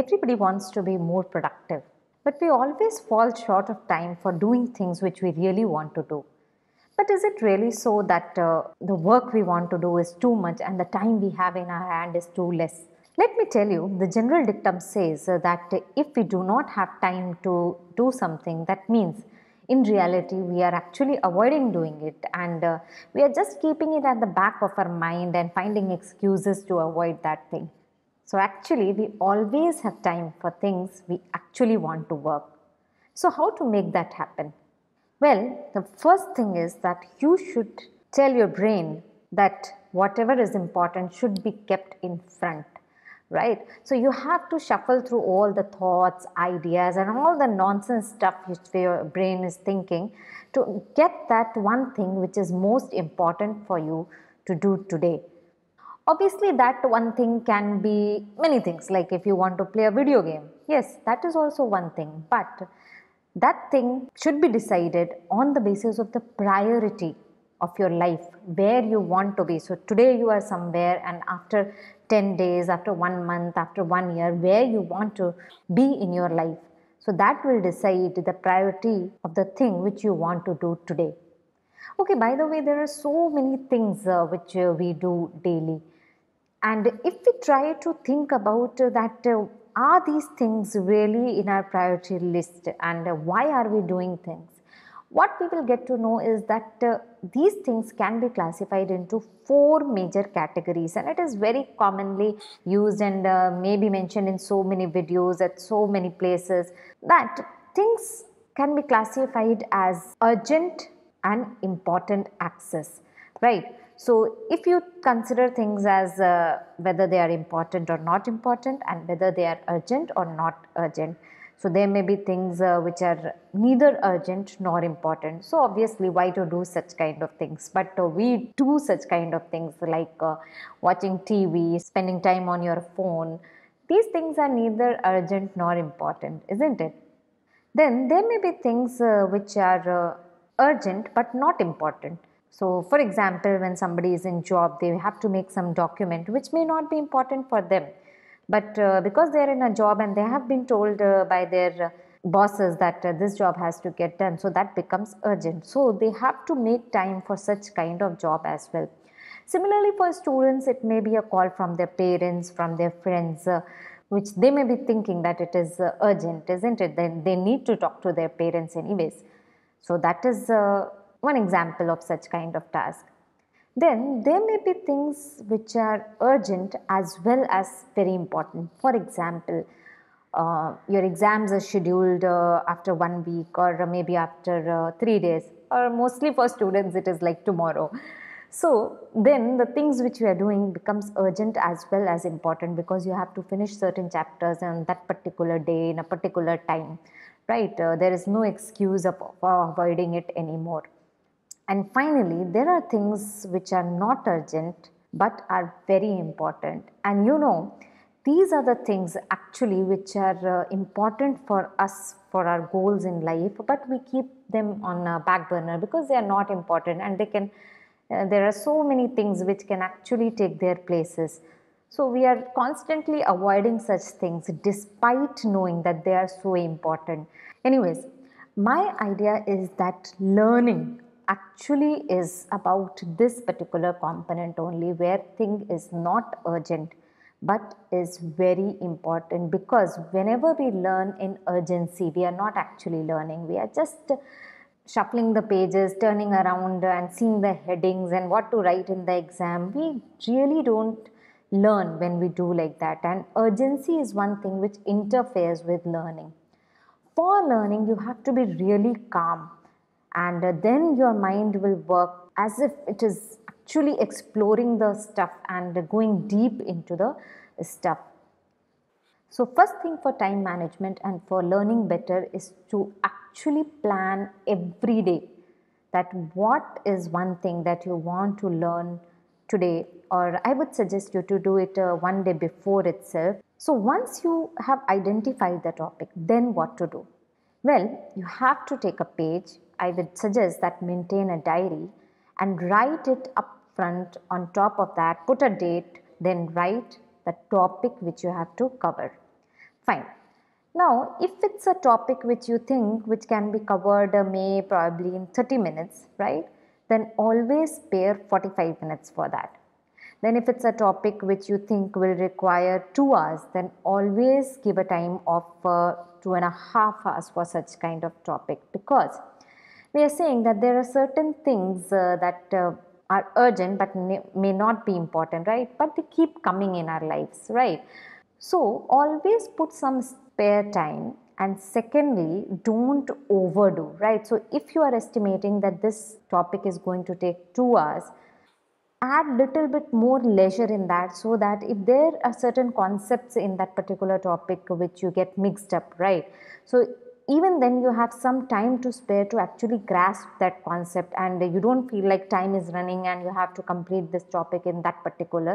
Everybody wants to be more productive, but we always fall short of time for doing things which we really want to do. But is it really so that uh, the work we want to do is too much and the time we have in our hand is too less? Let me tell you, the general dictum says that if we do not have time to do something, that means in reality we are actually avoiding doing it and uh, we are just keeping it at the back of our mind and finding excuses to avoid that thing. So actually we always have time for things we actually want to work. So how to make that happen? Well, the first thing is that you should tell your brain that whatever is important should be kept in front right? So you have to shuffle through all the thoughts, ideas, and all the nonsense stuff which your brain is thinking to get that one thing which is most important for you to do today obviously that one thing can be many things like if you want to play a video game yes that is also one thing but that thing should be decided on the basis of the priority of your life where you want to be so today you are somewhere and after 10 days after 1 month after 1 year where you want to be in your life so that will decide the priority of the thing which you want to do today okay by the way there are so many things uh, which uh, we do daily and if we try to think about that, uh, are these things really in our priority list and why are we doing things? What we will get to know is that uh, these things can be classified into four major categories, and it is very commonly used and uh, may be mentioned in so many videos at so many places that things can be classified as urgent and important access, right? So if you consider things as uh, whether they are important or not important and whether they are urgent or not urgent. So there may be things uh, which are neither urgent nor important. So obviously why to do such kind of things. But uh, we do such kind of things like uh, watching TV, spending time on your phone. These things are neither urgent nor important, isn't it? Then there may be things uh, which are uh, urgent but not important. So for example, when somebody is in job, they have to make some document which may not be important for them. But uh, because they are in a job and they have been told uh, by their uh, bosses that uh, this job has to get done, so that becomes urgent. So they have to make time for such kind of job as well. Similarly, for students, it may be a call from their parents, from their friends, uh, which they may be thinking that it is uh, urgent, isn't it? Then they need to talk to their parents, anyways. So that is one example of such kind of task. Then there may be things which are urgent as well as very important. For example, uh, your exams are scheduled uh, after one week or maybe after uh, three days or mostly for students it is like tomorrow. So then the things which you are doing becomes urgent as well as important because you have to finish certain chapters on that particular day in a particular time, right? Uh, there is no excuse of, of avoiding it anymore. And finally, there are things which are not urgent but are very important. And you know, these are the things actually which are uh, important for us for our goals in life, but we keep them on a back burner because they are not important and they can. Uh, there are so many things which can actually take their places. So we are constantly avoiding such things despite knowing that they are so important. Anyways, my idea is that learning actually is about this particular component only where thing is not urgent but is very important because whenever we learn in urgency we are not actually learning we are just shuffling the pages turning around and seeing the headings and what to write in the exam we really don't learn when we do like that and urgency is one thing which interferes with learning for learning you have to be really calm and uh, then your mind will work as if it is actually exploring the stuff and going deep into the stuff. So, first thing for time management and for learning better is to actually plan every day that what is one thing that you want to learn today, or I would suggest you to do it uh, one day before itself. So, once you have identified the topic, then what to do? Well, you have to take a page I would suggest that maintain a diary and write it up front on top of that put a date then write the topic which you have to cover fine now if it's a topic which you think which can be covered uh, may probably in 30 minutes right then always spare 45 minutes for that then if it's a topic which you think will require two hours then always give a time of uh, two and a half hours for such kind of topic because we are saying that there are certain things uh, that uh, are urgent but may not be important, right? But they keep coming in our lives, right? So, always put some spare time and secondly, don't overdo, right? So, if you are estimating that this topic is going to take two hours, add little bit more leisure in that so that if there are certain concepts in that particular topic which you get mixed up right so even then you have some time to spare to actually grasp that concept and you don't feel like time is running and you have to complete this topic in that particular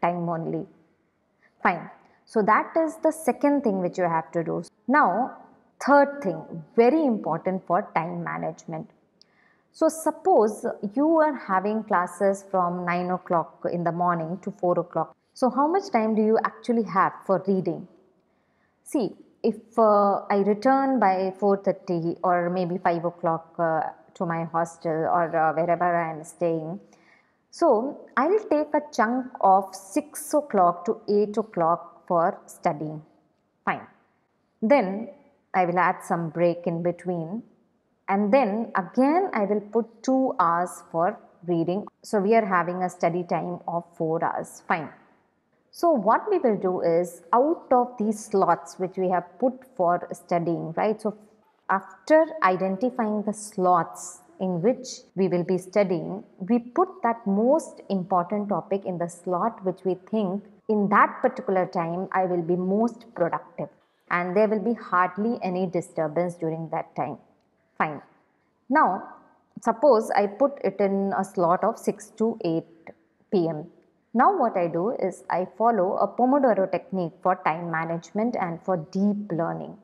time only. Fine. So that is the second thing which you have to do. Now, third thing, very important for time management. So suppose you are having classes from 9 o'clock in the morning to 4 o'clock. So how much time do you actually have for reading? See, if uh, I return by 4.30 or maybe 5 o'clock uh, to my hostel or uh, wherever I am staying, so I'll take a chunk of 6 o'clock to 8 o'clock for studying. Fine. Then I will add some break in between and then again I will put 2 hours for reading. So we are having a study time of 4 hours. Fine. So what we will do is out of these slots which we have put for studying, right? So after identifying the slots in which we will be studying, we put that most important topic in the slot which we think in that particular time I will be most productive and there will be hardly any disturbance during that time. Fine. Now, suppose I put it in a slot of 6 to 8 pm now what I do is I follow a Pomodoro technique for time management and for deep learning.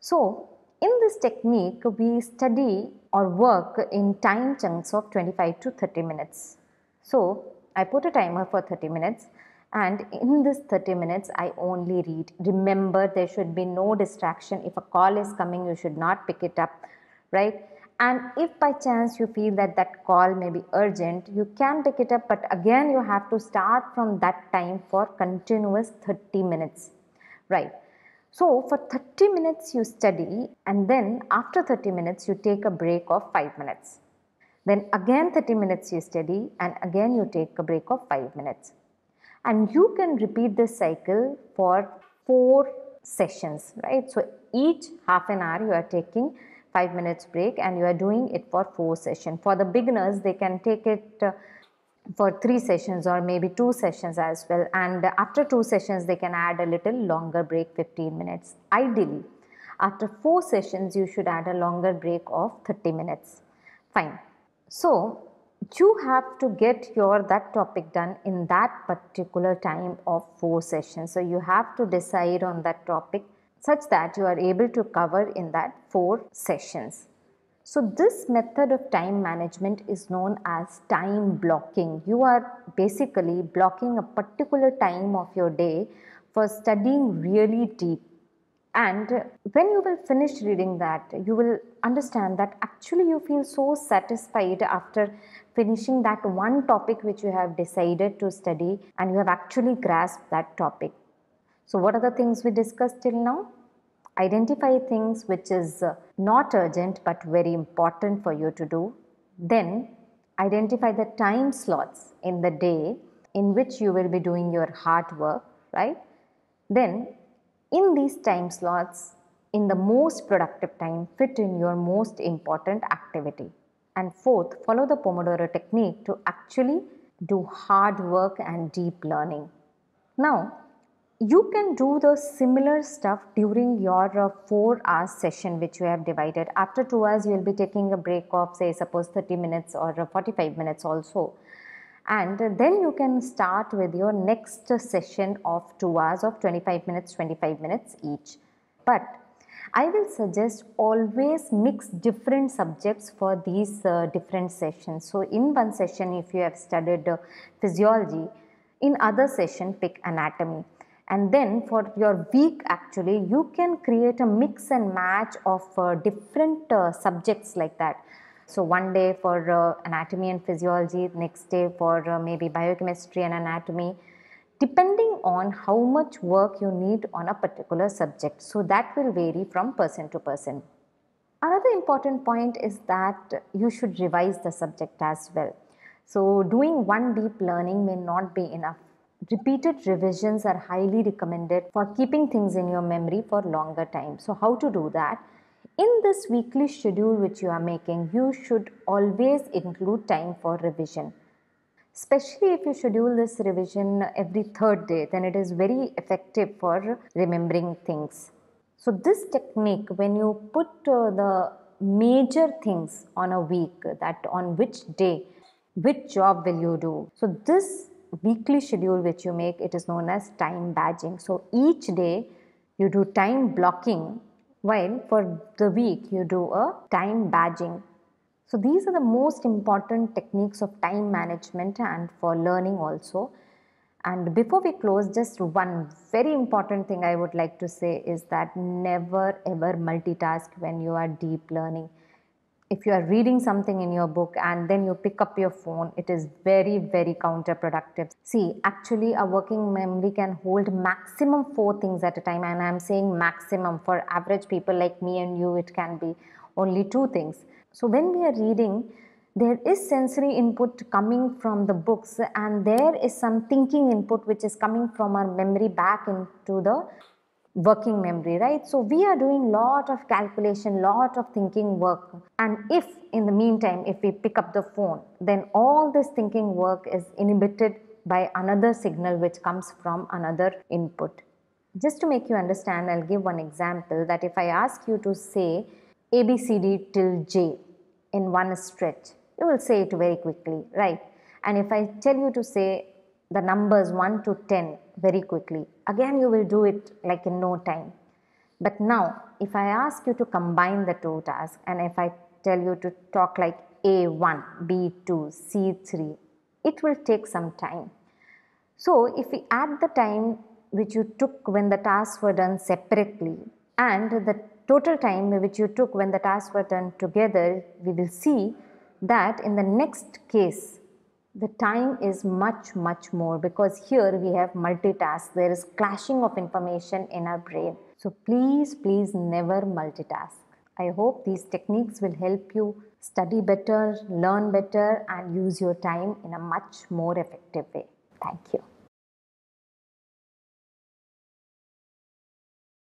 So in this technique, we study or work in time chunks of 25 to 30 minutes. So I put a timer for 30 minutes and in this 30 minutes I only read. Remember there should be no distraction. If a call is coming, you should not pick it up, right? And if by chance you feel that that call may be urgent, you can pick it up, but again, you have to start from that time for continuous 30 minutes, right? So, for 30 minutes, you study, and then after 30 minutes, you take a break of 5 minutes. Then again, 30 minutes you study, and again, you take a break of 5 minutes. And you can repeat this cycle for 4 sessions, right? So, each half an hour, you are taking 5 minutes break and you are doing it for 4 sessions. For the beginners, they can take it uh, for 3 sessions or maybe 2 sessions as well and after 2 sessions they can add a little longer break 15 minutes. Ideally, after 4 sessions you should add a longer break of 30 minutes. Fine. So, you have to get your that topic done in that particular time of four sessions so you have to decide on that topic such that you are able to cover in that four sessions. So this method of time management is known as time blocking. You are basically blocking a particular time of your day for studying really deep. And when you will finish reading that, you will understand that actually you feel so satisfied after finishing that one topic which you have decided to study and you have actually grasped that topic. So what are the things we discussed till now? Identify things which is uh, not urgent but very important for you to do. Then identify the time slots in the day in which you will be doing your hard work, right? Then in these time slots, in the most productive time, fit in your most important activity. And fourth, follow the Pomodoro technique to actually do hard work and deep learning. Now, you can do the similar stuff during your uh, four hours session which you have divided after two hours you will be taking a break of say suppose 30 minutes or uh, 45 minutes also and then you can start with your next session of two hours of 25 minutes 25 minutes each but i will suggest always mix different subjects for these uh, different sessions so in one session if you have studied uh, physiology in other session pick anatomy and then for your week actually you can create a mix and match of uh, different uh, subjects like that so one day for uh, anatomy and physiology next day for uh, maybe biochemistry and anatomy depending on how much work you need on a particular subject so that will vary from person to person another important point is that you should revise the subject as well so doing one deep learning may not be enough Repeated revisions are highly recommended for keeping things in your memory for longer time. So how to do that? In this weekly schedule which you are making, you should always include time for revision. Especially if you schedule this revision every third day, then it is very effective for remembering things. So, this technique, when you put uh, the major things on a week, that on which day, which job will you do? So, this weekly schedule which you make, it is known as time badging. So each day you do time blocking, while for the week you do a time badging. So these are the most important techniques of time management and for learning also. And before we close, just one very important thing I would like to say is that never ever multitask when you are deep learning if you are reading something in your book and then you pick up your phone, it is very, very counterproductive. See, actually, a working memory can hold maximum four things at a time, and I'm saying maximum for average people like me and you, it can be only two things. So, when we are reading, there is sensory input coming from the books, and there is some thinking input which is coming from our memory back into the working memory, right? So we are doing lot of calculation, lot of thinking work. And if in the meantime, if we pick up the phone, then all this thinking work is inhibited by another signal which comes from another input. Just to make you understand, I'll give one example that if I ask you to say ABCD till J in one stretch, you will say it very quickly, right? And if I tell you to say the numbers 1 to 10 very quickly. Again, you will do it like in no time. But now, if I ask you to combine the two tasks and if I tell you to talk like A1, B2, C3, it will take some time. So, if we add the time which you took when the tasks were done separately and the total time which you took when the tasks were done together, we will see that in the next case the time is much, much more because here we have multitask. There is clashing of information in our brain. So please, please never multitask. I hope these techniques will help you study better, learn better, and use your time in a much more effective way. Thank you.